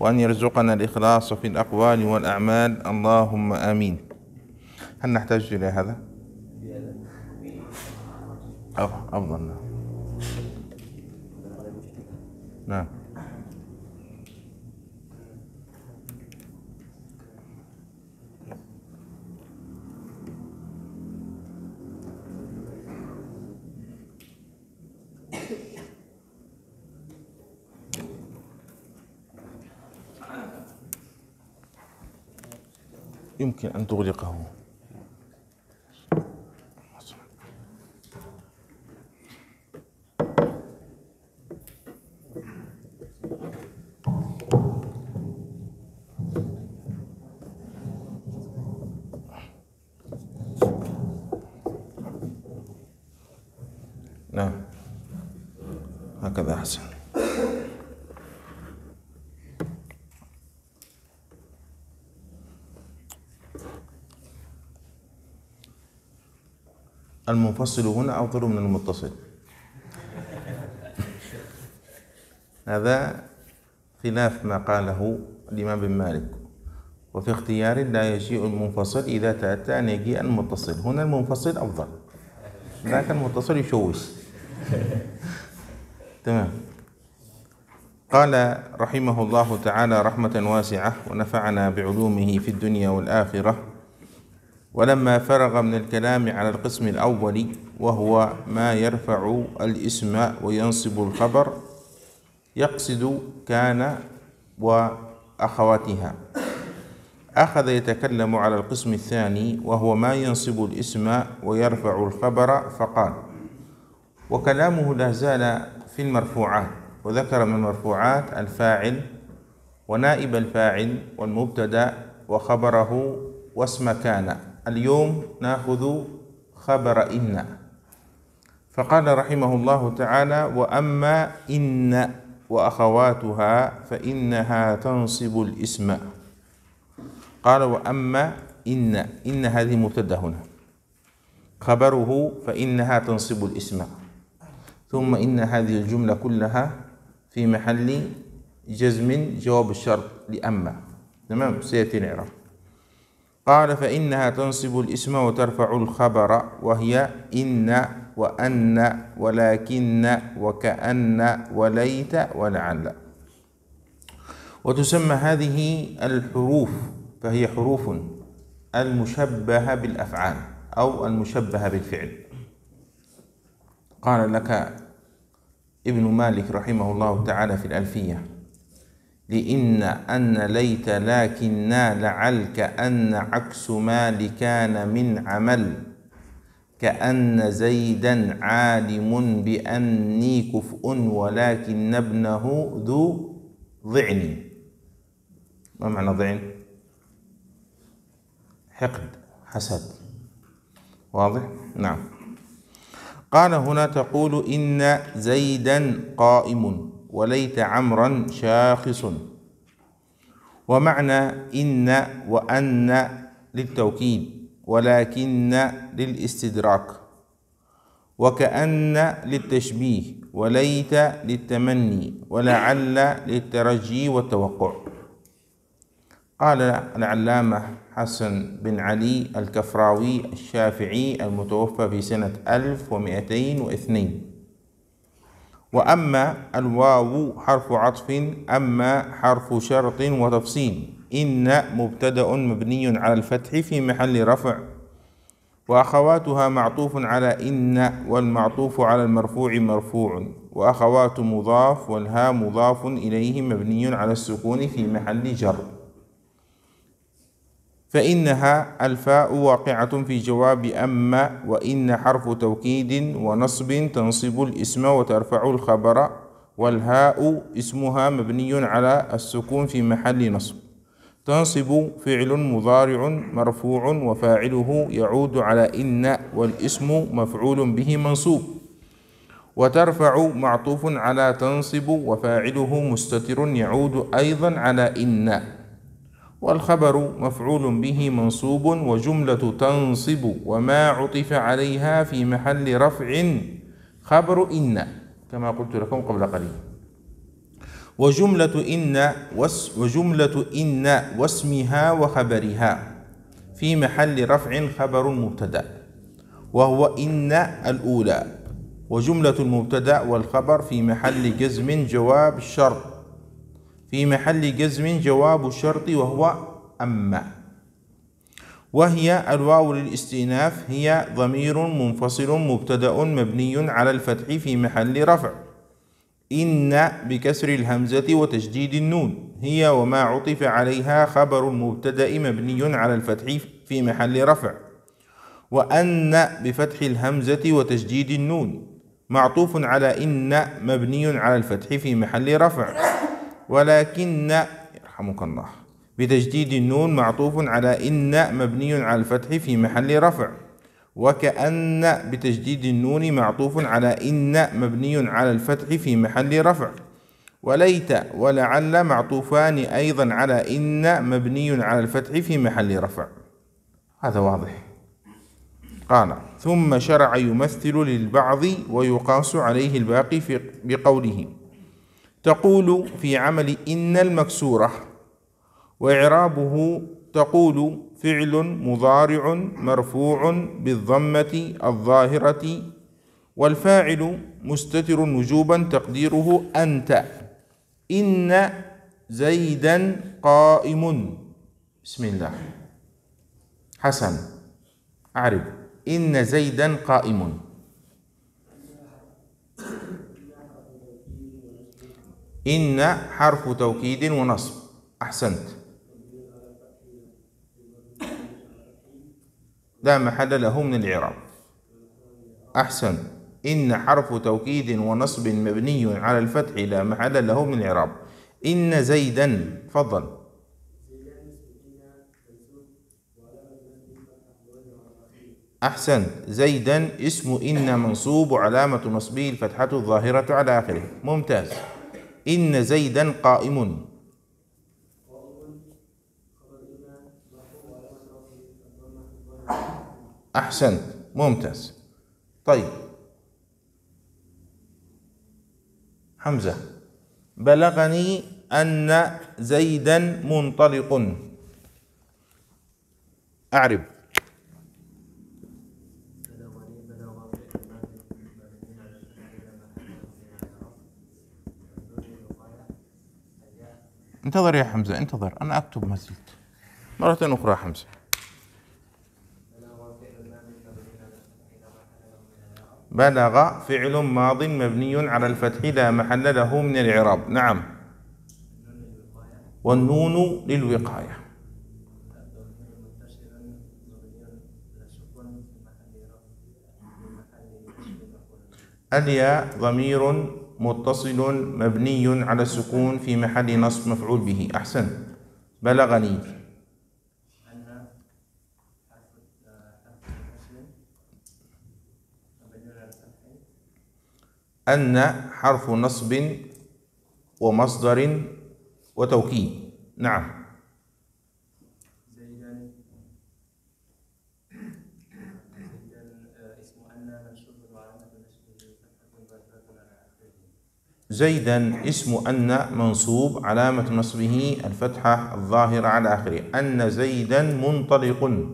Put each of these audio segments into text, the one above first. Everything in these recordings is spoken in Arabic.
وأن يرزقنا الإخلاص في الأقوال والأعمال اللهم آمين هل نحتاج إلى هذا؟ أفضل نعم, نعم. يمكن أن تغلقه المنفصل هنا أفضل من المتصل هذا خلاف ما قاله الإمام بن مالك وفي اختيار لا يجيء المنفصل إذا تأتى أن يجيء المتصل هنا المنفصل أفضل لكن المتصل يشوش تمام قال رحمه الله تعالى رحمة واسعة ونفعنا بعلومه في الدنيا والآخرة ولما فرغ من الكلام على القسم الأول وهو ما يرفع الاسم وينصب الخبر يقصد كان وأخواتها أخذ يتكلم على القسم الثاني وهو ما ينصب الاسم ويرفع الخبر فقال وكلامه لا زال في المرفوعات وذكر من المرفوعات الفاعل ونائب الفاعل والمبتدأ وخبره واسم كان اليوم ناخذ خبر إن فقال رحمه الله تعالى وأما إن وأخواتها فإنها تنصب الاسم قال وأما إن إن هذه مبتدأ هنا خبره فإنها تنصب الاسم ثم إن هذه الجملة كلها في محل جزم جواب الشرط لأما تمام سيأتي الإعراب قال فإنها تنصب الاسم وترفع الخبر وهي إن وأن ولكن وكأن وليت ولعل وتسمى هذه الحروف فهي حروف المشبهة بالأفعال أو المشبهة بالفعل قال لك ابن مالك رحمه الله تعالى في الألفية لإن أن ليت لكنا لعلك أن عكس ما لكان من عمل كأن زيدا عالم بأني كفء ولكن ابنه ذو ضعن ما معنى ضعن؟ حقد حسد واضح؟ نعم قال هنا تقول إن زيدا قائم وليت عمرا شاخص ومعنى إن وأن للتوكيد ولكن للاستدراك وكأن للتشبيه وليت للتمني ولعل للترجي والتوقع قال العلامة حسن بن علي الكفراوي الشافعي المتوفى في سنة 1202 وأما الواو حرف عطف أما حرف شرط وتفصيل إن مبتدأ مبني على الفتح في محل رفع وأخواتها معطوف على إن والمعطوف على المرفوع مرفوع وأخوات مضاف والها مضاف إليه مبني على السكون في محل جر فإنها الفاء واقعة في جواب أما وإن حرف توكيد ونصب تنصب الاسم وترفع الخبر والهاء اسمها مبني على السكون في محل نصب تنصب فعل مضارع مرفوع وفاعله يعود على إن والاسم مفعول به منصوب وترفع معطوف على تنصب وفاعله مستتر يعود أيضا على إن والخبر مفعول به منصوب وجملة تنصب وما عطف عليها في محل رفع خبر إن كما قلت لكم قبل قليل وجملة إن وجملة إن واسمها وخبرها في محل رفع خبر مبتدأ وهو إن الأولى وجملة المبتدأ والخبر في محل جزم جواب الشرط في محل جزم جواب الشرط وهو أما وهي الواو للاستئناف هي ضمير منفصل مبتدأ مبني على الفتح في محل رفع إن بكسر الهمزة وتشديد النون هي وما عطف عليها خبر المبتدأ مبني على الفتح في محل رفع وأن بفتح الهمزة وتشديد النون معطوف على إن مبني على الفتح في محل رفع ولكن يرحمك الله بتجديد النون معطوف على إن مبني على الفتح في محل رفع وكأن بتجديد النون معطوف على إن مبني على الفتح في محل رفع وليت ولعل معطوفان أيضا على إن مبني على الفتح في محل رفع هذا واضح قال ثم شرع يمثل للبعض ويقاس عليه الباقي في بقوله تقول في عمل إن المكسورة وإعرابه تقول فعل مضارع مرفوع بالضمة الظاهرة والفاعل مستتر وجوبا تقديره أنت إن زيدا قائم بسم الله حسن أعرف إن زيدا قائم إن حرف توكيد ونصب أحسنت لا محل له من الإعراب أحسن إن حرف توكيد ونصب مبني على الفتح لا محل له من الإعراب إن زيدا تفضل أحسنت زيدا اسم إن منصوب وعلامة نصبه الفتحة الظاهرة على آخره ممتاز إن زيدا قائم أحسنت ممتاز طيب حمزة بلغني أن زيدا منطلق أعرب انتظر يا حمزة انتظر أنا أكتب مزيد مرة أخرى حمزة بلغ فعل ماض مبني على الفتح لا محل له من الإعراب نعم والنون للوقاية الياء ضمير متصل مبني على السكون في محل نصب مفعول به أحسن بلغني أن حرف نصب ومصدر وتوكيد نعم زيدا اسم أن منصوب علامة نصبه الفتحة الظاهرة على آخره أن زيدا منطلق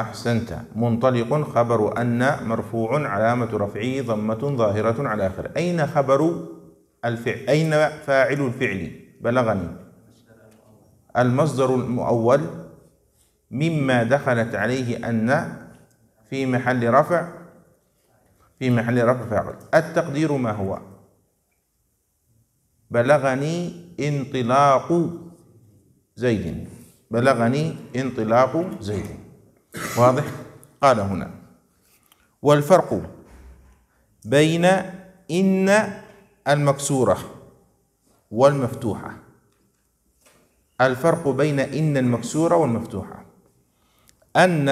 أحسنت منطلق خبر أن مرفوع علامة رفعه ضمة ظاهرة على آخره أين خبر الفعل أين فاعل الفعل بلغني المصدر المؤول مما دخلت عليه أن في محل رفع في محل رفع فاعل التقدير ما هو بلغني انطلاق زيد بلغني انطلاق زيد واضح قال هنا والفرق بين إن المكسورة والمفتوحة الفرق بين إن المكسورة والمفتوحة أن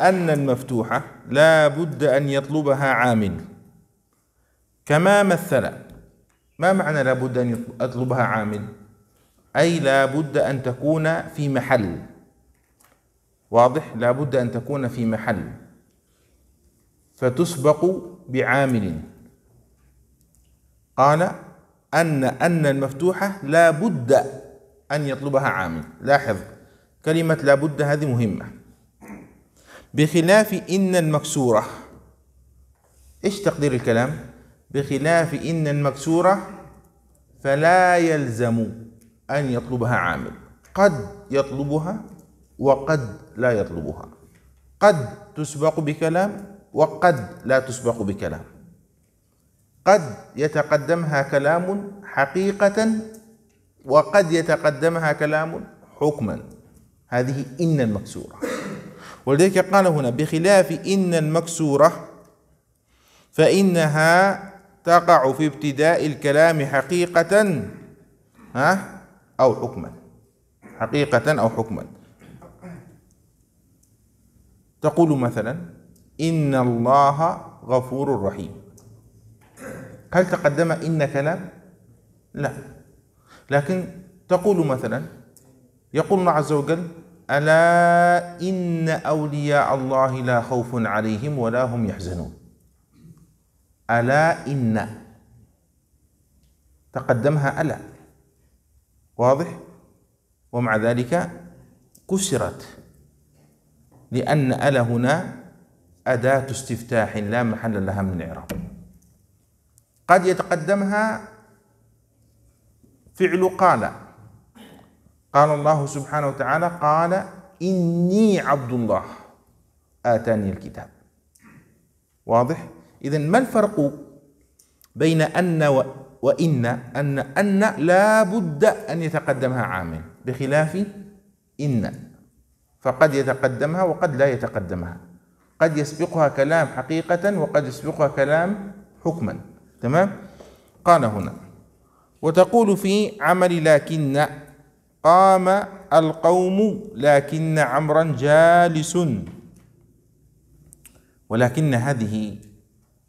أن المفتوحة لا بد أن يطلبها عامل كما مثل ما معنى لا بد أن يطلبها عامل أي لا بد أن تكون في محل واضح لا بد أن تكون في محل فتسبق بعامل قال أن أن المفتوحة لا بد أن يطلبها عامل لاحظ كلمة لا بد هذه مهمة بخلاف إن المكسورة إيش تقدير الكلام بخلاف إن المكسورة فلا يلزم أن يطلبها عامل قد يطلبها وقد لا يطلبها قد تسبق بكلام وقد لا تسبق بكلام قد يتقدمها كلام حقيقة وقد يتقدمها كلام حكما هذه إن المكسورة ولذلك قال هنا بخلاف إن المكسورة فإنها تقع في ابتداء الكلام حقيقة ها أو حكما حقيقة أو حكما تقول مثلا إن الله غفور رحيم هل تقدم إن كلام؟ لا لكن تقول مثلا يقول الله عز وجل ألا إن أولياء الله لا خوف عليهم ولا هم يحزنون ألا إن تقدمها ألا واضح ومع ذلك كسرت لأن ألا هنا أداة استفتاح لا محل لها من إعراب قد يتقدمها فعل قال قال الله سبحانه وتعالى قال إني عبد الله آتاني الكتاب واضح؟ إذا ما الفرق بين أن و... وإن أن أن لا بد أن يتقدمها عامل بخلاف إن فقد يتقدمها وقد لا يتقدمها قد يسبقها كلام حقيقة وقد يسبقها كلام حكما تمام قال هنا وتقول في عمل لكن قام القوم لكن عمرا جالس ولكن هذه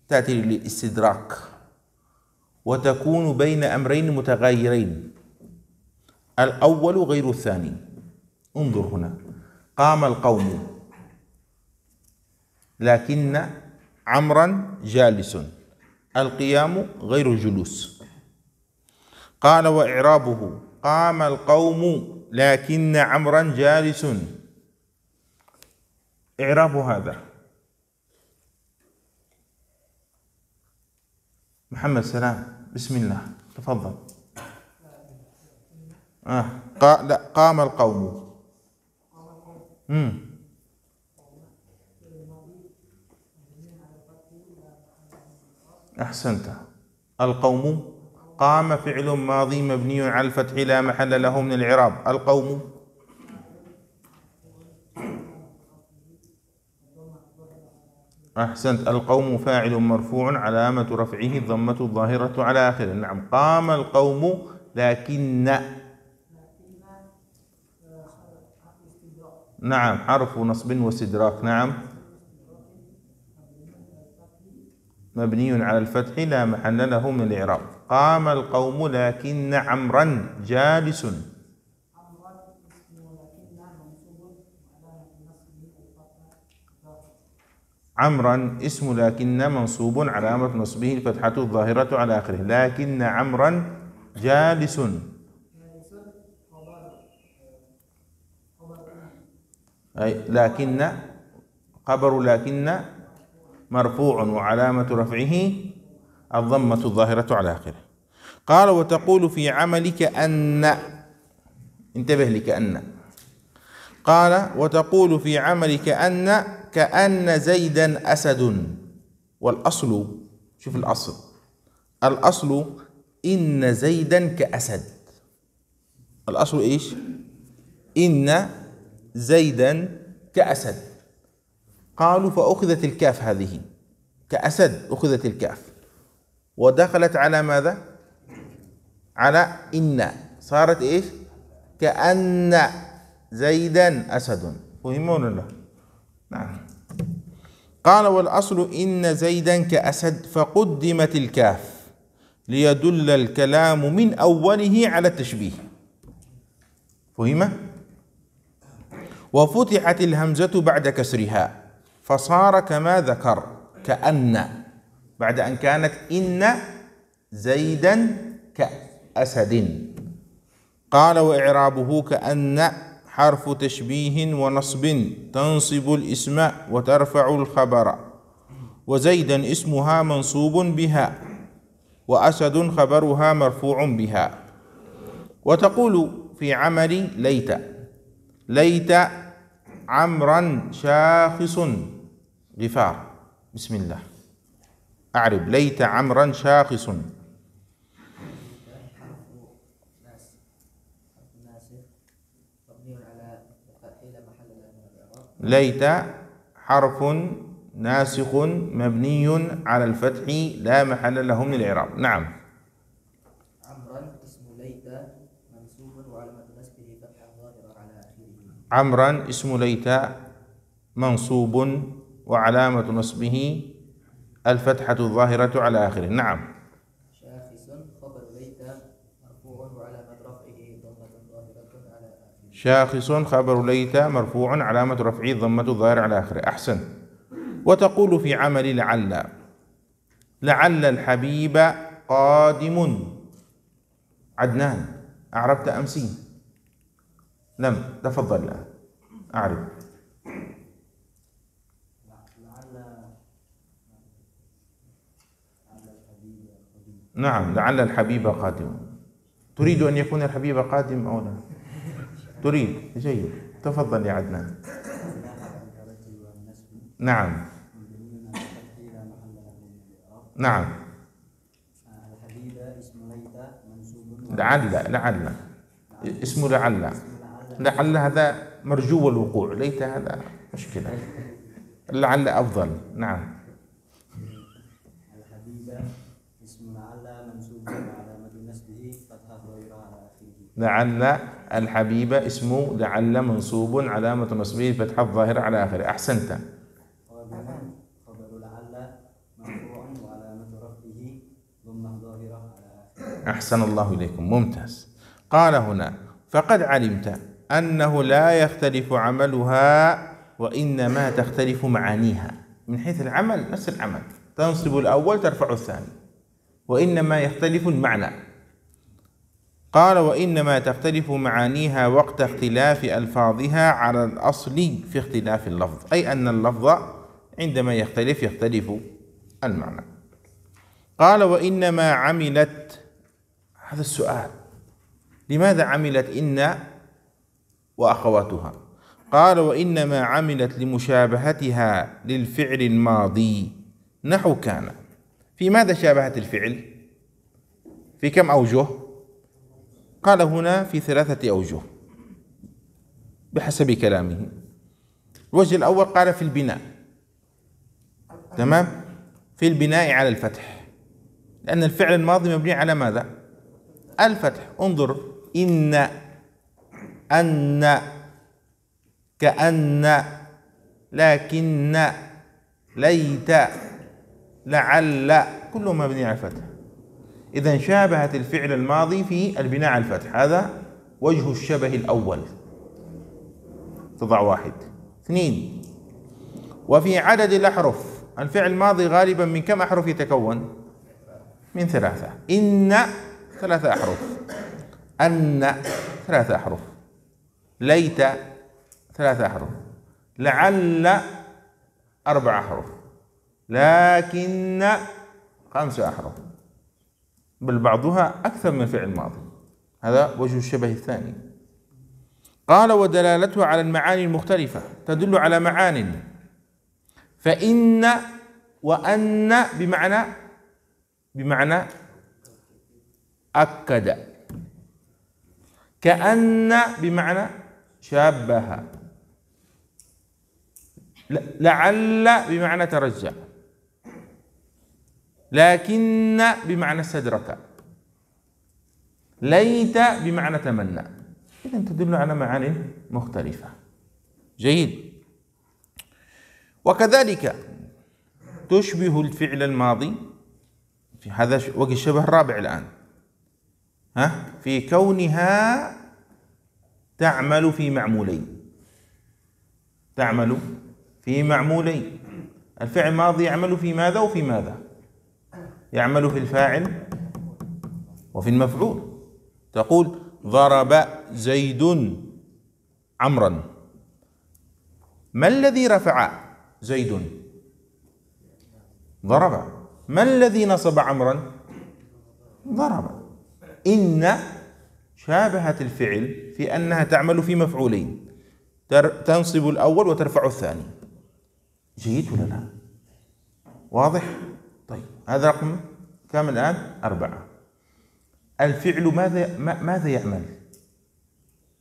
تأتي للاستدراك وتكون بين أمرين متغايرين الأول غير الثاني انظر هنا قام القوم لكن عمرا جالس القيام غير الجلوس قال وإعرابه قام القوم لكن عمرا جالس إعراب هذا محمد سلام بسم الله تفضل آه قا... لا قام القوم أحسنت القوم قام فعل ماضي مبني على الفتح لا محل له من الإعراب القوم أحسنت القوم فاعل مرفوع علامة رفعه الضمة الظاهرة على آخره نعم قام القوم لكن نعم حرف نصب واستدراك نعم مبني على الفتح لا محل له من الإعراب قام القوم لكن عمرا جالس عمرا اسم لكن منصوب علامة نصبه الفتحة الظاهرة على آخره لكن عمرا جالس أي لكن خبر لكن مرفوع وعلامة رفعه الضمة الظاهرة على آخره قال وتقول في عملك أن انتبه لك أن قال وتقول في عملك أن كأن زيدا أسد والأصل شوف الأصل الأصل إن زيدا كأسد الأصل إيش إن زيدا كأسد قالوا فأخذت الكاف هذه كأسد أخذت الكاف ودخلت على ماذا على إن صارت إيش كأن زيدا أسد فهمون الله نعم قال والأصل إن زيدا كأسد فقدمت الكاف ليدل الكلام من أوله على التشبيه فهم؟ وفتحت الهمزة بعد كسرها فصار كما ذكر كأن بعد أن كانت إن زيدا كأسد قال وإعرابه كأن حرف تشبيه ونصب تنصب الاسم وترفع الخبر وزيدا اسمها منصوب بها وأسد خبرها مرفوع بها وتقول في عمل ليت ليت عمرا شاخص غفار بسم الله أعرب ليت عمرا شاخص ليت حرف ناسخ مبني على الفتح لا محل له من الإعراب نعم عمرا اسم ليت منصوب وعلامة نسبه فتحة ظاهرة على آخره عمرا اسم ليت منصوب وعلامة نصبه الفتحة الظاهرة على آخره نعم شاخص خبر ليت مرفوع وعلامة رفعه ضمة ظاهرة على آخره شاخص خبر مرفوع علامة رفعه ضمة الظاهرة على آخره أحسن وتقول في عمل لعل لعل الحبيب قادم عدنان أعربت أمسي لم تفضل الآن أعرف نعم لعل الحبيب قادم تريد أن يكون الحبيب قادم أو لا تريد جيد تفضل يا عدنان نعم نعم لعل لعل اسم لعل لعل هذا مرجو الوقوع ليت هذا مشكلة لعل أفضل نعم لعل الحبيب اسمه لعل منصوب علامة نصبه فتحة الظاهرة على آخره أحسنت أحسن الله إليكم ممتاز قال هنا فقد علمت أنه لا يختلف عملها وإنما تختلف معانيها من حيث العمل نفس العمل تنصب الأول ترفع الثاني وإنما يختلف المعنى قال وإنما تختلف معانيها وقت اختلاف ألفاظها على الأصل في اختلاف اللفظ أي أن اللفظ عندما يختلف يختلف المعنى قال وإنما عملت هذا السؤال لماذا عملت إن وأخواتها قال وإنما عملت لمشابهتها للفعل الماضي نحو كان في ماذا شابهت الفعل في كم أوجه قال هنا في ثلاثة أوجه بحسب كلامه الوجه الأول قال في البناء تمام في البناء على الفتح لأن الفعل الماضي مبني على ماذا الفتح انظر إن أن كأن لكن ليت لعل كله مبني على الفتح إذا شابهت الفعل الماضي في البناء على الفتح هذا وجه الشبه الأول تضع واحد اثنين وفي عدد الأحرف الفعل الماضي غالبا من كم أحرف يتكون من ثلاثة إن ثلاثة أحرف أن ثلاثة أحرف ليت ثلاثة أحرف لعل أربع أحرف لكن خمسة أحرف بل بعضها أكثر من فعل ماضي هذا وجه الشبه الثاني قال ودلالته على المعاني المختلفة تدل على معان فإن وأن بمعنى بمعنى أكد كأن بمعنى شابه لعل بمعنى ترجع لكن بمعنى استدرك ليت بمعنى تمنى إذا تدل على معان مختلفة جيد وكذلك تشبه الفعل الماضي في هذا وجه الشبه الرابع الآن ها في كونها تعمل في معمولين تعمل في معمولين الفعل الماضي يعمل في ماذا وفي ماذا يعمل في الفاعل وفي المفعول تقول ضرب زيد عمرا ما الذي رفع زيد ضرب ما الذي نصب عمرا ضرب إن شابهت الفعل في أنها تعمل في مفعولين تنصب الأول وترفع الثاني جيد ولا لا واضح هذا رقم كم الآن؟ أربعة الفعل ماذا ماذا يعمل؟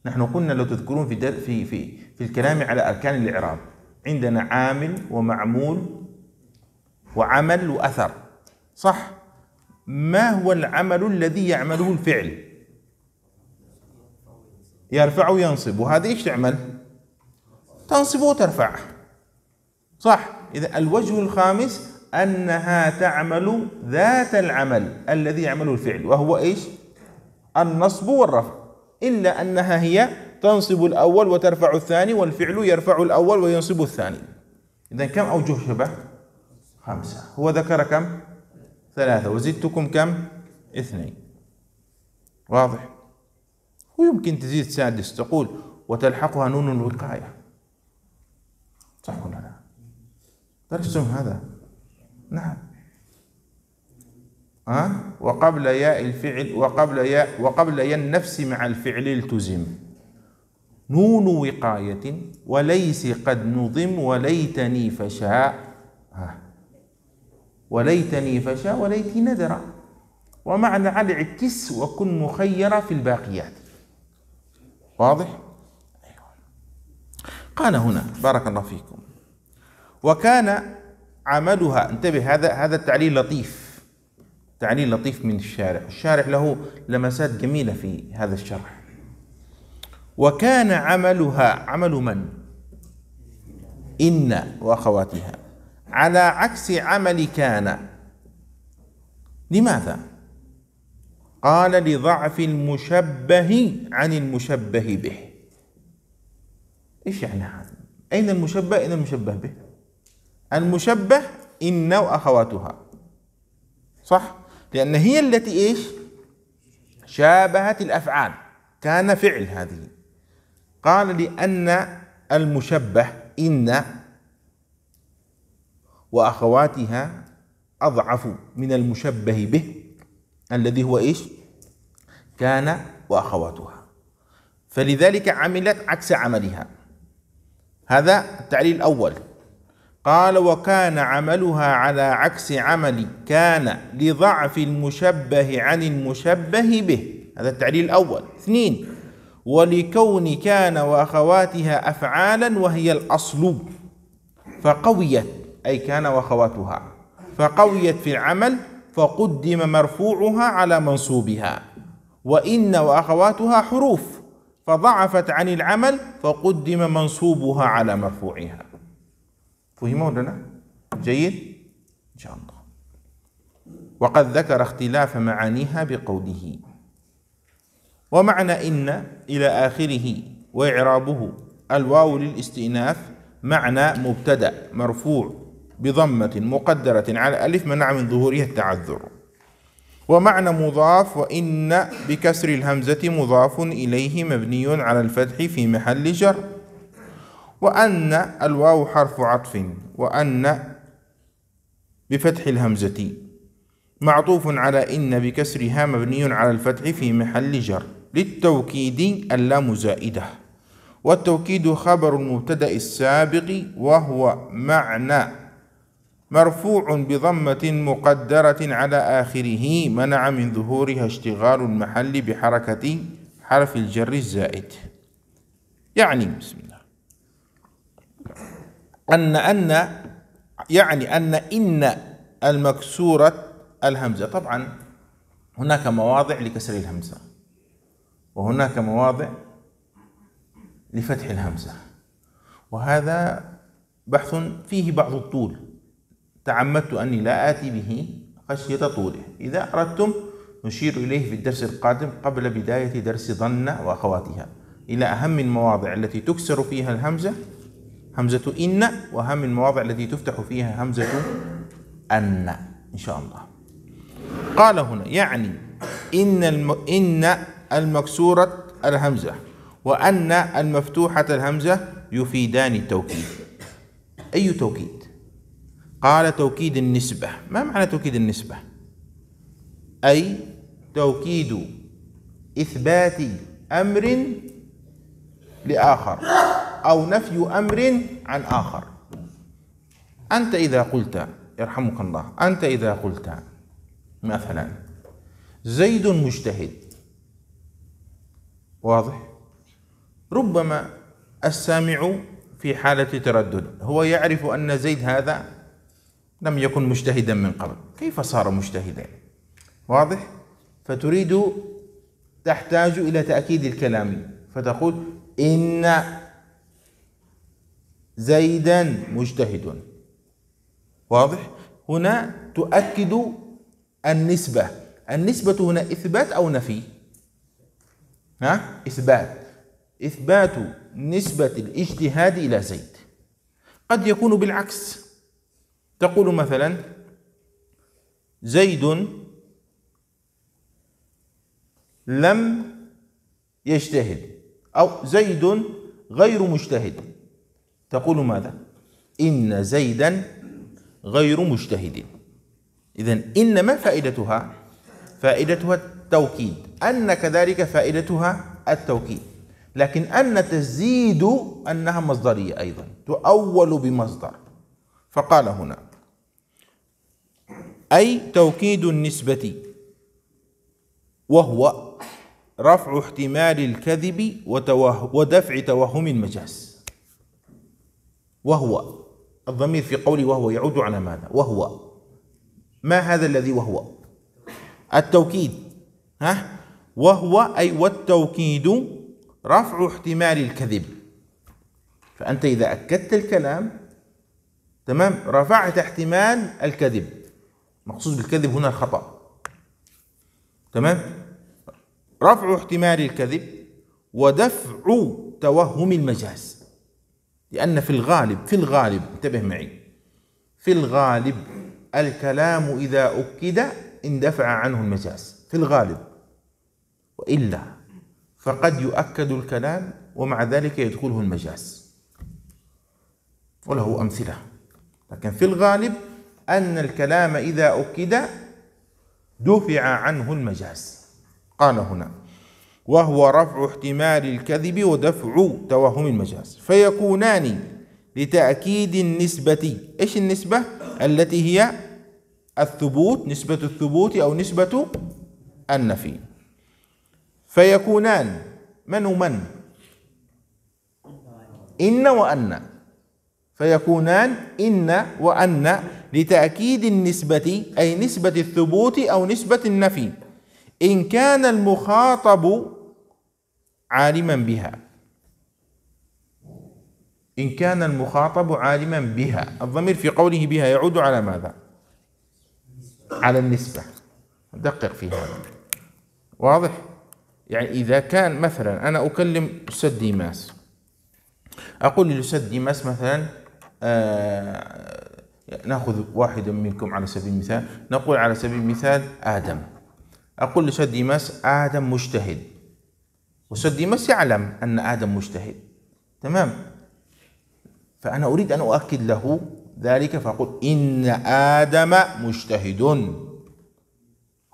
نحن قلنا لو تذكرون في في في في الكلام على أركان الإعراب عندنا عامل ومعمول وعمل وأثر صح؟ ما هو العمل الذي يعمله الفعل؟ يرفع وينصب وهذه ايش تعمل؟ تنصب وترفع صح؟ إذا الوجه الخامس أنها تعمل ذات العمل الذي يعمله الفعل وهو إيش النصب والرفع إلا أنها هي تنصب الأول وترفع الثاني والفعل يرفع الأول وينصب الثاني إذا كم أوجه شبه خمسة هو ذكر كم ثلاثة وزدتكم كم اثنين واضح ويمكن تزيد سادس تقول وتلحقها نون الوقاية صح ولا لا درستم هذا نعم أه؟ وقبل ياء الفعل وقبل ياء وقبل ياء النفس مع الفعل التزم نون وقاية وليس قد نظم وليتني فشاء أه؟ وليتني فشاء وليتي نذرا ومعنى على اعكس وكن مخيرا في الباقيات واضح؟ أيوة. قال هنا بارك الله فيكم وكان عملها انتبه هذا هذا التعليل لطيف تعليل لطيف من الشارع الشارع له لمسات جميلة في هذا الشرح وكان عملها عمل من إن وأخواتها على عكس عمل كان لماذا قال لضعف المشبه عن المشبه به ايش يعني هذا اين المشبه اين المشبه به المشبه إن وأخواتها صح؟ لأن هي التي إيش؟ شابهت الأفعال كان فعل هذه قال لأن المشبه إن وأخواتها أضعف من المشبه به الذي هو إيش؟ كان وأخواتها فلذلك عملت عكس عملها هذا التعليل الأول قال وكان عملها على عكس عمل كان لضعف المشبه عن المشبه به هذا التعليل الأول اثنين ولكون كان وأخواتها أفعالا وهي الأصل فقويت أي كان وأخواتها فقويت في العمل فقدم مرفوعها على منصوبها وإن وأخواتها حروف فضعفت عن العمل فقدم منصوبها على مرفوعها فهمه ولا لا؟ جيد؟ إن شاء الله وقد ذكر اختلاف معانيها بقوله ومعنى إن إلى آخره وإعرابه الواو للاستئناف معنى مبتدأ مرفوع بضمة مقدرة على ألف منع من ظهورها التعذر ومعنى مضاف وإن بكسر الهمزة مضاف إليه مبني على الفتح في محل جر وأن الواو حرف عطف وأن بفتح الهمزة معطوف على إن بكسرها مبني على الفتح في محل جر للتوكيد اللام زائدة والتوكيد خبر المبتدأ السابق وهو معنى مرفوع بضمة مقدرة على آخره منع من ظهورها اشتغال المحل بحركة حرف الجر الزائد يعني بسم الله أن أن يعني أن إن المكسورة الهمزة طبعا هناك مواضع لكسر الهمزة وهناك مواضع لفتح الهمزة وهذا بحث فيه بعض الطول تعمدت أني لا آتي به خشية طوله إذا أردتم نشير إليه في الدرس القادم قبل بداية درس ظن وأخواتها إلى أهم المواضع التي تكسر فيها الهمزة همزة إن وهم المواضع التي تفتح فيها همزة أن إن شاء الله قال هنا يعني إن الم... إن المكسورة الهمزة وأن المفتوحة الهمزة يفيدان التوكيد أي توكيد؟ قال توكيد النسبة ما معنى توكيد النسبة؟ أي توكيد إثبات أمر لآخر أو نفي أمر عن آخر أنت إذا قلت يرحمك الله أنت إذا قلت مثلا زيد مجتهد واضح ربما السامع في حالة تردد هو يعرف أن زيد هذا لم يكن مجتهدا من قبل كيف صار مجتهدا واضح فتريد تحتاج إلى تأكيد الكلام فتقول إن زيدا مجتهد واضح هنا تؤكد النسبة النسبة هنا إثبات أو نفي ها إثبات إثبات نسبة الاجتهاد إلى زيد قد يكون بالعكس تقول مثلا زيد لم يجتهد أو زيد غير مجتهد تقول ماذا إن زيدا غير مجتهد إذا إن ما فائدتها فائدتها التوكيد أن كذلك فائدتها التوكيد لكن أن تزيد أنها مصدرية أيضا تؤول بمصدر فقال هنا أي توكيد النسبة وهو رفع احتمال الكذب ودفع توهم المجاز وهو الضمير في قولي وهو يعود على ماذا وهو ما هذا الذي وهو التوكيد ها وهو أي والتوكيد رفع احتمال الكذب فأنت إذا أكدت الكلام تمام رفعت احتمال الكذب مقصود بالكذب هنا الخطأ تمام رفع احتمال الكذب ودفع توهم المجاز لأن في الغالب في الغالب انتبه معي في الغالب الكلام إذا أكد اندفع عنه المجاز في الغالب وإلا فقد يؤكد الكلام ومع ذلك يدخله المجاز وله أمثلة لكن في الغالب أن الكلام إذا أكد دفع عنه المجاز قال هنا وهو رفع احتمال الكذب ودفع توهم المجاز فيكونان لتأكيد النسبة إيش النسبة التي هي الثبوت نسبة الثبوت أو نسبة النفي فيكونان من ومن إن وأن فيكونان إن وأن لتأكيد النسبة أي نسبة الثبوت أو نسبة النفي إن كان المخاطب عالما بها إن كان المخاطب عالما بها الضمير في قوله بها يعود على ماذا؟ على النسبة دقق في هذا واضح؟ يعني إذا كان مثلا أنا أكلم أستاذ ديماس أقول للأستاذ ديماس مثلا آه ناخذ واحدا منكم على سبيل المثال نقول على سبيل المثال آدم أقول لأستاذ ديماس آدم مجتهد مس يعلم أن آدم مجتهد تمام فأنا أريد أن أؤكد له ذلك فأقول إن آدم مجتهد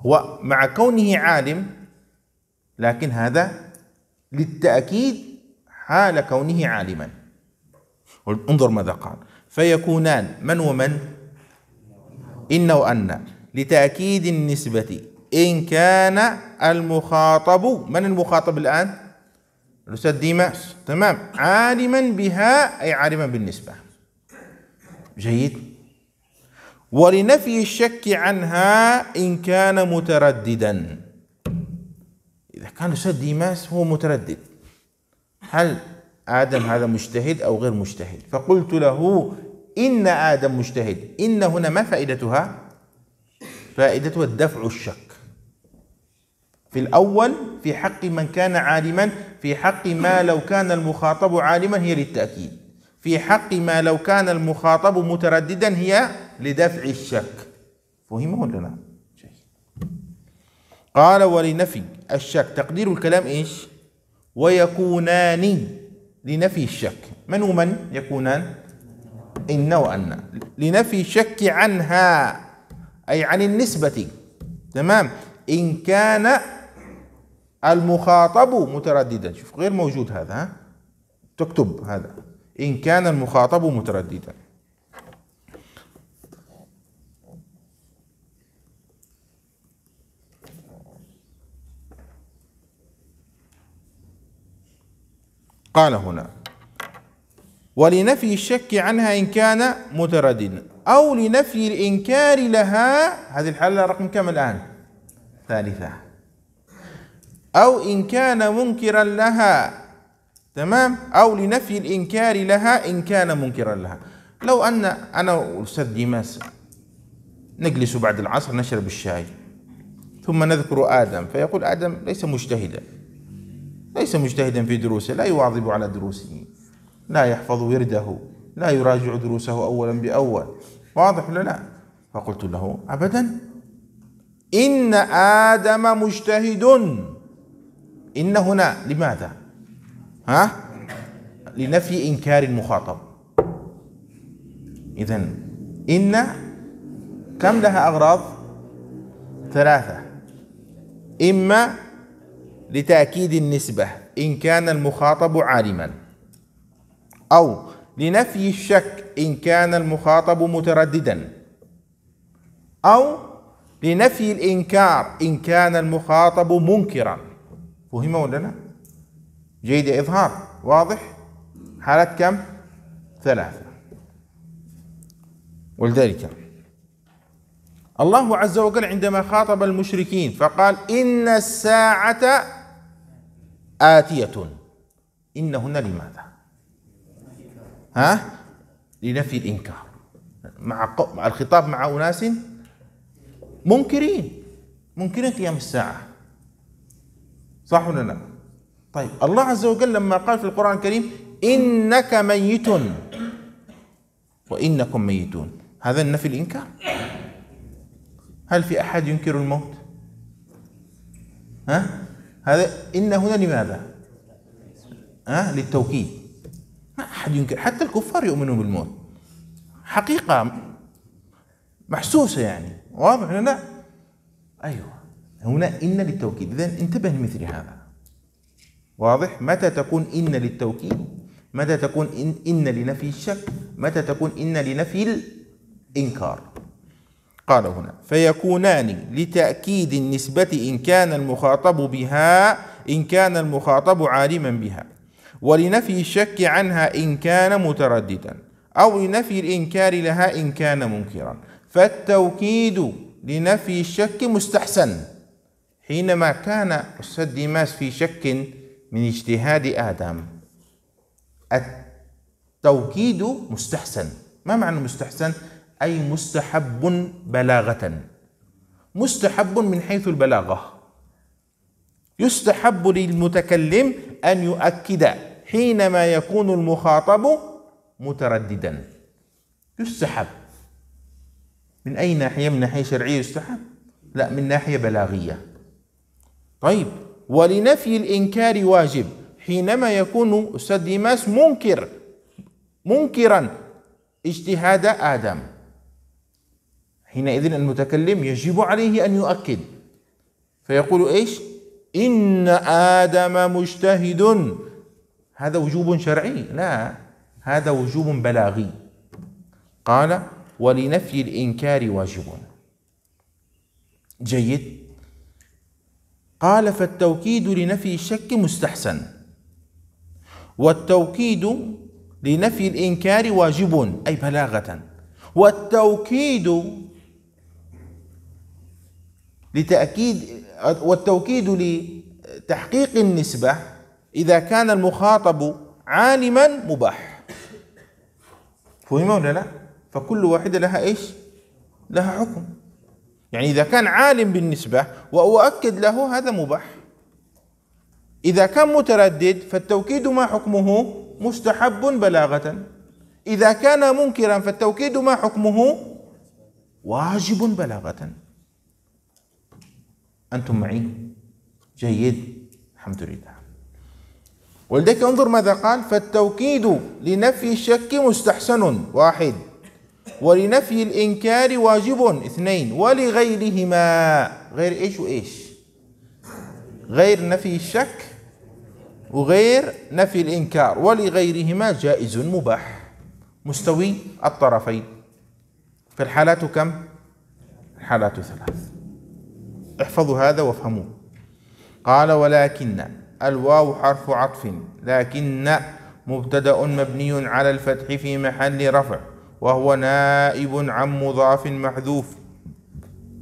هو مع كونه عالم لكن هذا للتأكيد حال كونه عالما انظر ماذا قال فيكونان من ومن إن وأن لتأكيد النسبة إن كان المخاطب من المخاطب الآن؟ الأستاذ ديماس تمام عالما بها أي عالما بالنسبة جيد ولنفي الشك عنها إن كان مترددا إذا كان الأستاذ ديماس هو متردد هل آدم هذا مجتهد أو غير مجتهد فقلت له إن آدم مجتهد إن هنا ما فائدتها؟ فائدتها دفع الشك في الأول في حق من كان عالما في حق ما لو كان المخاطب عالما هي للتأكيد في حق ما لو كان المخاطب مترددا هي لدفع الشك فهم ولا لا؟ قال ولنفي الشك تقدير الكلام ايش؟ ويكونان لنفي الشك من ومن يكونان؟ إن وأن لنفي الشك عنها أي عن النسبة تمام إن كان المخاطب مترددا شوف غير موجود هذا ها تكتب هذا إن كان المخاطب مترددا قال هنا ولنفي الشك عنها إن كان مترددا أو لنفي الإنكار لها هذه الحالة رقم كم الآن؟ ثالثة أو إن كان منكرا لها تمام أو لنفي الإنكار لها إن كان منكرا لها لو أن أنا وأستاذ ديماس نجلس بعد العصر نشرب الشاي ثم نذكر آدم فيقول آدم ليس مجتهدا ليس مجتهدا في دروسه لا يواظب على دروسه لا يحفظ ورده لا يراجع دروسه أولا بأول واضح ولا لا فقلت له أبدا إن آدم مجتهد إن هنا لماذا ها لنفي إنكار المخاطب إذا إن كم لها أغراض ثلاثة إما لتأكيد النسبة إن كان المخاطب عالما أو لنفي الشك إن كان المخاطب مترددا أو لنفي الإنكار إن كان المخاطب منكرا فهمه ولا لا؟ جيدة إظهار واضح؟ حالة كم؟ ثلاثة ولذلك الله عز وجل عندما خاطب المشركين فقال إن الساعة آتية إنهن لماذا؟ ها؟ لنفي الإنكار مع الخطاب مع أناس منكرين منكرين قيام الساعة صح ولا لا طيب الله عز وجل لما قال في القرآن الكريم إنك ميت وإنكم ميتون هذا النفي الإنكار هل في أحد ينكر الموت ها هذا إن هنا لماذا ها للتوكيد ما أحد ينكر حتى الكفار يؤمنون بالموت حقيقة محسوسة يعني واضح لنا لا أيوه هنا إن للتوكيد إذا انتبه لمثل هذا واضح متى تكون إن للتوكيد متى تكون إن, إن لنفي الشك متى تكون إن لنفي الإنكار قال هنا فيكونان لتأكيد النسبة إن كان المخاطب بها إن كان المخاطب عالما بها ولنفي الشك عنها إن كان مترددا أو لنفي الإنكار لها إن كان منكرا فالتوكيد لنفي الشك مستحسن حينما كان أستاذ ديماس في شك من اجتهاد آدم التوكيد مستحسن ما معنى مستحسن؟ أي مستحب بلاغة مستحب من حيث البلاغة يستحب للمتكلم أن يؤكد حينما يكون المخاطب مترددا يستحب من أي ناحية من ناحية شرعية يستحب؟ لا من ناحية بلاغية طيب ولنفي الإنكار واجب حينما يكون أستاذ ديماس منكر منكرا اجتهاد آدم حينئذ المتكلم يجب عليه أن يؤكد فيقول إيش إن آدم مجتهد هذا وجوب شرعي لا هذا وجوب بلاغي قال ولنفي الإنكار واجب جيد قال فالتوكيد لنفي الشك مستحسن والتوكيد لنفي الإنكار واجب أي بلاغة والتوكيد لتأكيد والتوكيد لتحقيق النسبة إذا كان المخاطب عالما مباح فهم ولا لا؟ فكل واحدة لها إيش؟ لها حكم يعني إذا كان عالم بالنسبة وأؤكد له هذا مباح إذا كان متردد فالتوكيد ما حكمه مستحب بلاغة إذا كان منكرا فالتوكيد ما حكمه واجب بلاغة أنتم معي جيد الحمد لله ولذلك انظر ماذا قال فالتوكيد لنفي الشك مستحسن واحد ولنفي الإنكار واجب اثنين ولغيرهما غير إيش وإيش غير نفي الشك وغير نفي الإنكار ولغيرهما جائز مباح مستوي الطرفين فالحالات كم؟ الحالات ثلاث احفظوا هذا وافهموه قال ولكن الواو حرف عطف لكن مبتدأ مبني على الفتح في محل رفع وهو نائب عن مضاف محذوف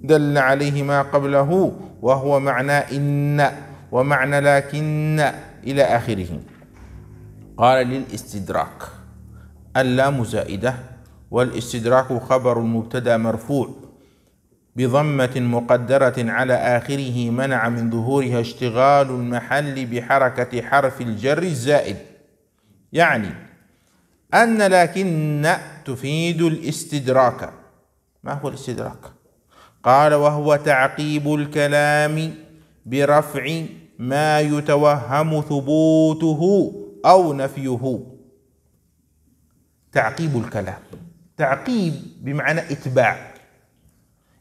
دل عليه ما قبله وهو معنى إن ومعنى لكن إلى آخره قال للاستدراك اللام زائدة والاستدراك خبر المبتدأ مرفوع بضمة مقدرة على آخره منع من ظهورها اشتغال المحل بحركة حرف الجر الزائد يعني أن لكن تفيد الاستدراك ما هو الاستدراك قال وهو تعقيب الكلام برفع ما يتوهم ثبوته او نفيه تعقيب الكلام تعقيب بمعنى اتباع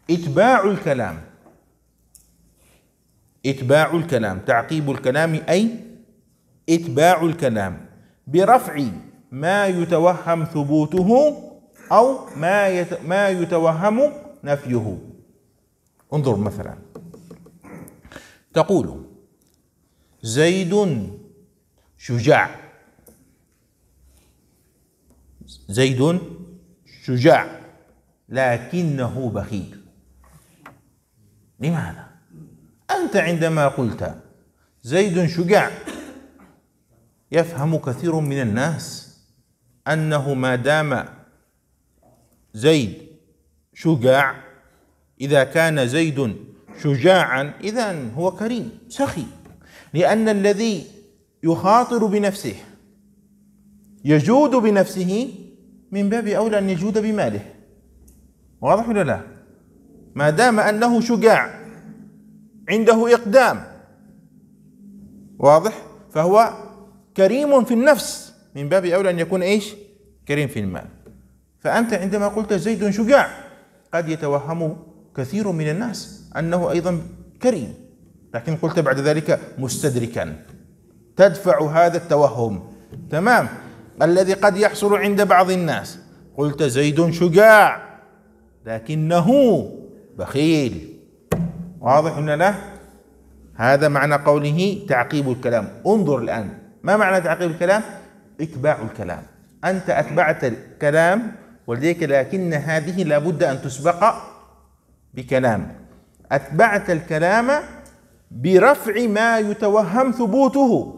اتباع الكلام اتباع الكلام تعقيب الكلام اي اتباع الكلام برفع ما يتوهم ثبوته أو ما يت... ما يتوهم نفيه انظر مثلا تقول زيد شجاع زيد شجاع لكنه بخيل لماذا أنت عندما قلت زيد شجاع يفهم كثير من الناس أنه ما دام زيد شجاع إذا كان زيد شجاعا إذا هو كريم سخي لأن الذي يخاطر بنفسه يجود بنفسه من باب أولى أن يجود بماله واضح ولا لا؟ ما دام أنه شجاع عنده إقدام واضح؟ فهو كريم في النفس من باب أولى أن يكون إيش كريم في المال فأنت عندما قلت زيد شجاع قد يتوهم كثير من الناس أنه أيضا كريم لكن قلت بعد ذلك مستدركا تدفع هذا التوهم تمام الذي قد يحصل عند بعض الناس قلت زيد شجاع لكنه بخيل واضح ان له هذا معنى قوله تعقيب الكلام انظر الآن ما معنى تعقيب الكلام اتباع الكلام أنت أتبعت الكلام ولذلك لكن هذه لابد أن تسبق بكلام أتبعت الكلام برفع ما يتوهم ثبوته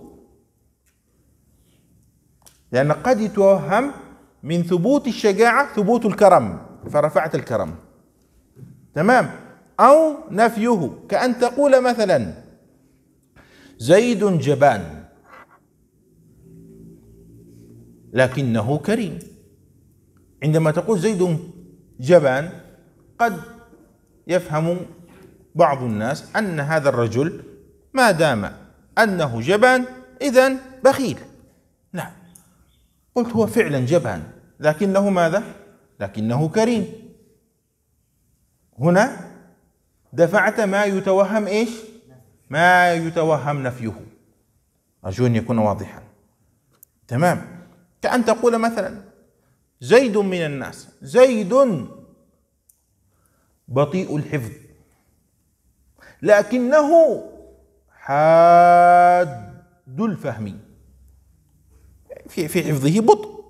لأن قد يتوهم من ثبوت الشجاعة ثبوت الكرم فرفعت الكرم تمام أو نفيه كأن تقول مثلا زيد جبان لكنه كريم عندما تقول زيد جبان قد يفهم بعض الناس أن هذا الرجل ما دام أنه جبان إذا بخيل لا نعم. قلت هو فعلا جبان لكنه ماذا؟ لكنه كريم هنا دفعت ما يتوهم ايش؟ ما يتوهم نفيه أرجو أن يكون واضحا تمام كأن تقول مثلا زيد من الناس زيد بطيء الحفظ لكنه حاد الفهم في في حفظه بطء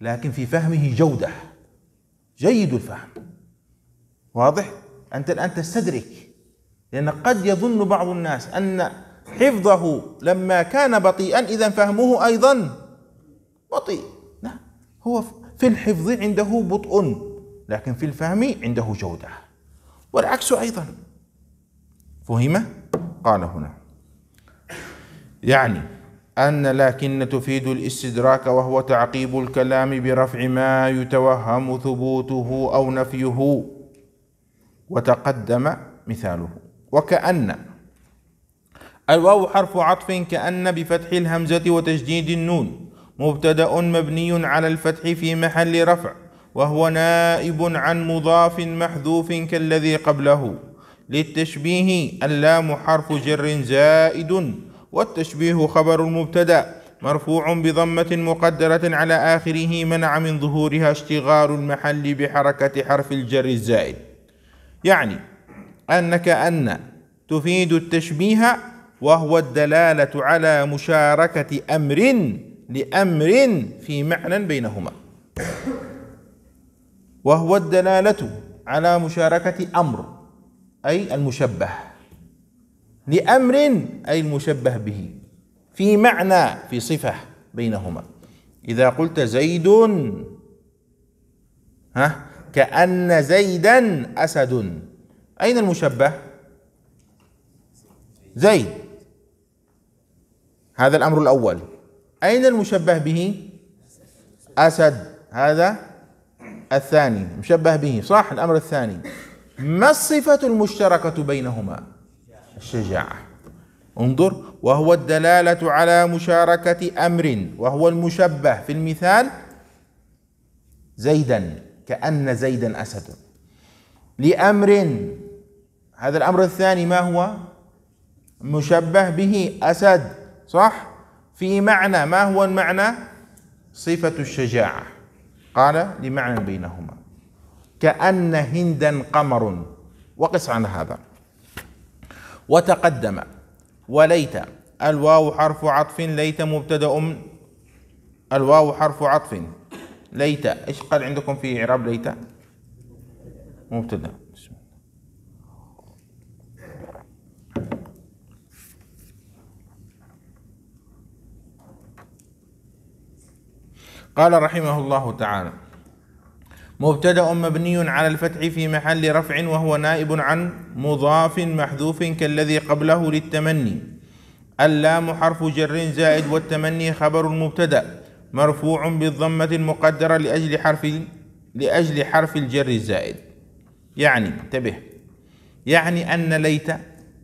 لكن في فهمه جودة جيد الفهم واضح أنت الآن تستدرك لأن قد يظن بعض الناس أن حفظه لما كان بطيئا إذا فهمه أيضا بطيء لا نعم. هو في الحفظ عنده بطء لكن في الفهم عنده جودة والعكس أيضا فهم قال هنا يعني أن لكن تفيد الاستدراك وهو تعقيب الكلام برفع ما يتوهم ثبوته أو نفيه وتقدم مثاله وكأن الواو حرف عطف كأن بفتح الهمزة وتشديد النون مبتدا مبني على الفتح في محل رفع وهو نائب عن مضاف محذوف كالذي قبله للتشبيه اللام حرف جر زائد والتشبيه خبر المبتدا مرفوع بضمة مقدرة على آخره منع من ظهورها اشتغال المحل بحركة حرف الجر الزائد يعني أنك أن تفيد التشبيه وهو الدلالة على مشاركة أمر لأمر في معنى بينهما وهو الدلالة على مشاركة أمر أي المشبه لأمر أي المشبه به في معنى في صفة بينهما إذا قلت زيد ها كأن زيدا أسد أين المشبه زيد هذا الأمر الأول أين المشبه به أسد هذا الثاني مشبه به صح الأمر الثاني ما الصفة المشتركة بينهما الشجاعة انظر وهو الدلالة على مشاركة أمر وهو المشبه في المثال زيدا كأن زيدا أسد لأمر هذا الأمر الثاني ما هو مشبه به أسد صح في معنى ما هو المعنى صفة الشجاعة قال لمعنى بينهما كأن هندا قمر وقس عن هذا وتقدم وليت الواو حرف عطف ليت مبتدأ الواو حرف عطف ليت ايش قال عندكم في إعراب ليت مبتدأ قال رحمه الله تعالى مبتدا مبني على الفتح في محل رفع وهو نائب عن مضاف محذوف كالذي قبله للتمني اللام حرف جر زائد والتمني خبر المبتدا مرفوع بالضمه المقدره لاجل حرف لاجل حرف الجر الزائد يعني انتبه يعني ان ليت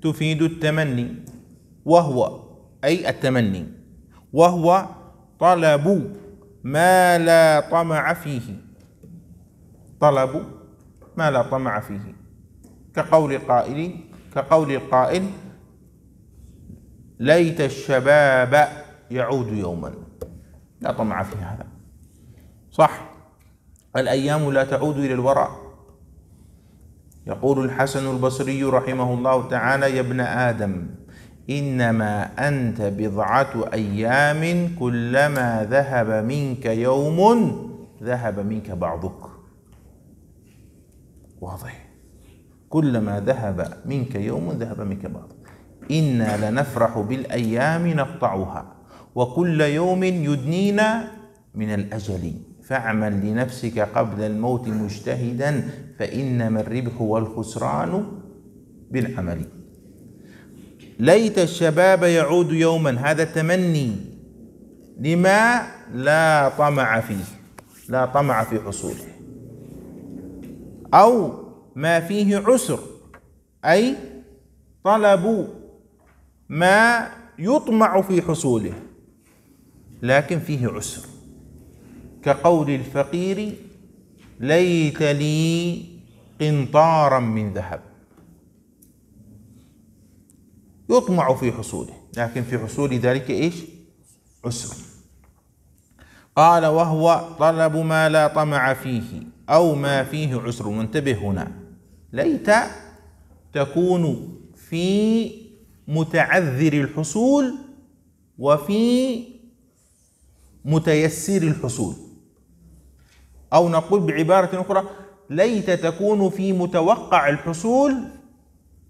تفيد التمني وهو اي التمني وهو طلب ما لا طمع فيه طلب ما لا طمع فيه كقول قائل كقول القائل ليت الشباب يعود يوما لا طمع في هذا صح الأيام لا تعود إلى الوراء يقول الحسن البصري رحمه الله تعالى يا ابن آدم إنما أنت بضعة أيام كلما ذهب منك يوم ذهب منك بعضك واضح كلما ذهب منك يوم ذهب منك بعضك إنا لنفرح بالأيام نقطعها وكل يوم يدنينا من الأجل فاعمل لنفسك قبل الموت مجتهدا فإنما الربح والخسران بالعمل ليت الشباب يعود يوما هذا تمني لما لا طمع فيه لا طمع في حصوله أو ما فيه عسر أي طلب ما يطمع في حصوله لكن فيه عسر كقول الفقير ليت لي قنطارا من ذهب يطمع في حصوله لكن في حصول ذلك إيش عسر قال وهو طلب ما لا طمع فيه أو ما فيه عسر وانتبه هنا ليت تكون في متعذر الحصول وفي متيسر الحصول أو نقول بعبارة أخرى ليت تكون في متوقع الحصول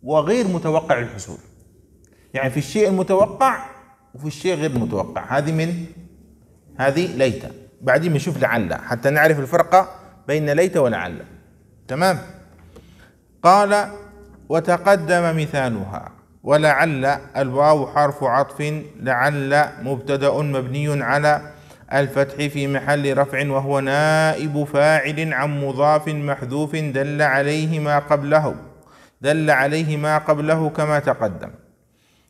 وغير متوقع الحصول يعني في الشيء المتوقع وفي الشيء غير المتوقع هذه من هذه ليت بعدين بنشوف لعل حتى نعرف الفرق بين ليت ولعل تمام قال وتقدم مثالها ولعل الواو حرف عطف لعل مبتدا مبني على الفتح في محل رفع وهو نائب فاعل عن مضاف محذوف دل عليه ما قبله دل عليه ما قبله كما تقدم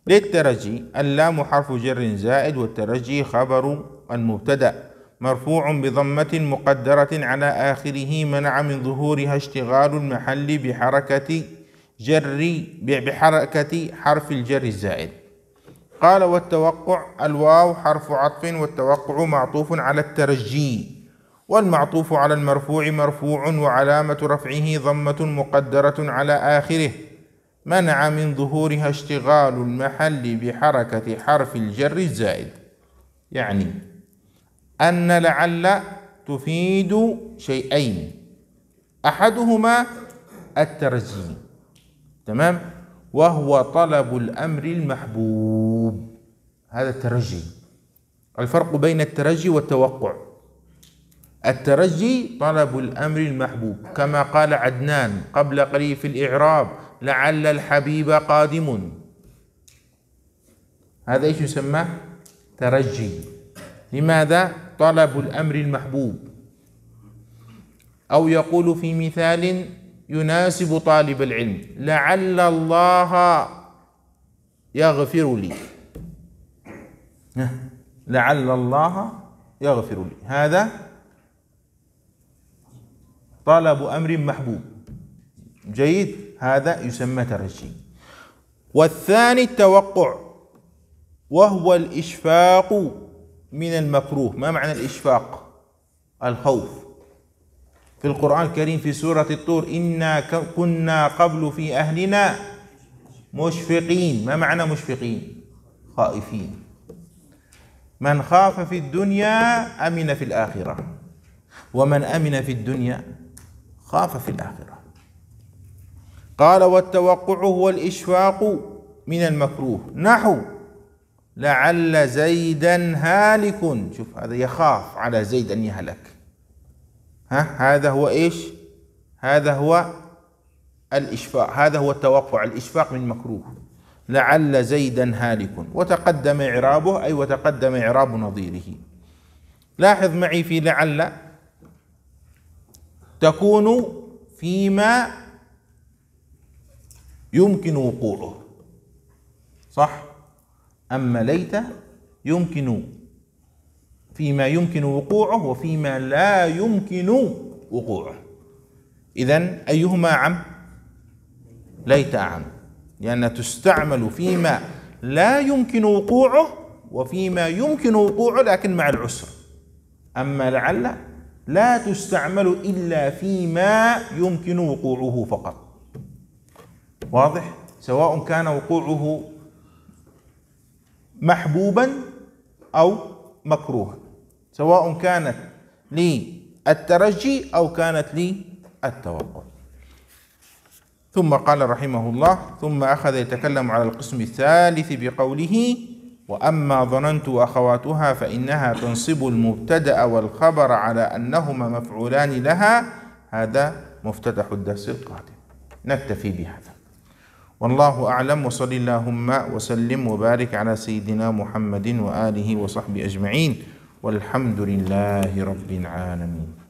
للترجي اللام حرف جر زائد والترجي خبر المبتدأ مرفوع بضمة مقدرة على آخره منع من ظهورها اشتغال المحل بحركة جر بحركة حرف الجر الزائد قال والتوقع الواو حرف عطف والتوقع معطوف على الترجي والمعطوف على المرفوع مرفوع وعلامة رفعه ضمة مقدرة على آخره منع من ظهورها اشتغال المحل بحركة حرف الجر الزائد يعني أن لعل تفيد شيئين أحدهما الترجي تمام وهو طلب الأمر المحبوب هذا الترجي الفرق بين الترجي والتوقع الترجي طلب الأمر المحبوب كما قال عدنان قبل قليل في الإعراب لعل الحبيب قادم هذا ايش يسمى ترجي لماذا طلب الامر المحبوب او يقول في مثال يناسب طالب العلم لعل الله يغفر لي لعل الله يغفر لي هذا طلب امر محبوب جيد هذا يسمى ترجي والثاني التوقع وهو الإشفاق من المكروه ما معنى الإشفاق الخوف في القرآن الكريم في سورة الطور إنا كنا قبل في أهلنا مشفقين ما معنى مشفقين خائفين من خاف في الدنيا أمن في الآخرة ومن أمن في الدنيا خاف في الآخرة قال والتوقع هو الإشفاق من المكروه نحو لعل زيدا هالك شوف هذا يخاف على زيد أن يهلك ها هذا هو إيش هذا هو الإشفاق هذا هو التوقع الإشفاق من مكروه لعل زيدا هالك وتقدم إعرابه أي وتقدم إعراب نظيره لاحظ معي في لعل تكون فيما يمكن وقوعه صح أما ليت يمكن فيما يمكن وقوعه وفيما لا يمكن وقوعه إذا أيهما أعم ليت أعم لأن تستعمل فيما لا يمكن وقوعه وفيما يمكن وقوعه لكن مع العسر أما لعل لا تستعمل إلا فيما يمكن وقوعه فقط واضح سواء كان وقوعه محبوبا او مكروها سواء كانت للترجي او كانت للتوقع ثم قال رحمه الله ثم اخذ يتكلم على القسم الثالث بقوله واما ظننت اخواتها فانها تنصب المبتدا والخبر على انهما مفعولان لها هذا مفتتح الدرس القادم نكتفي بهذا والله أعلم وصل اللهم وسلم وبارك على سيدنا محمد وآله وصحبه أجمعين والحمد لله رب العالمين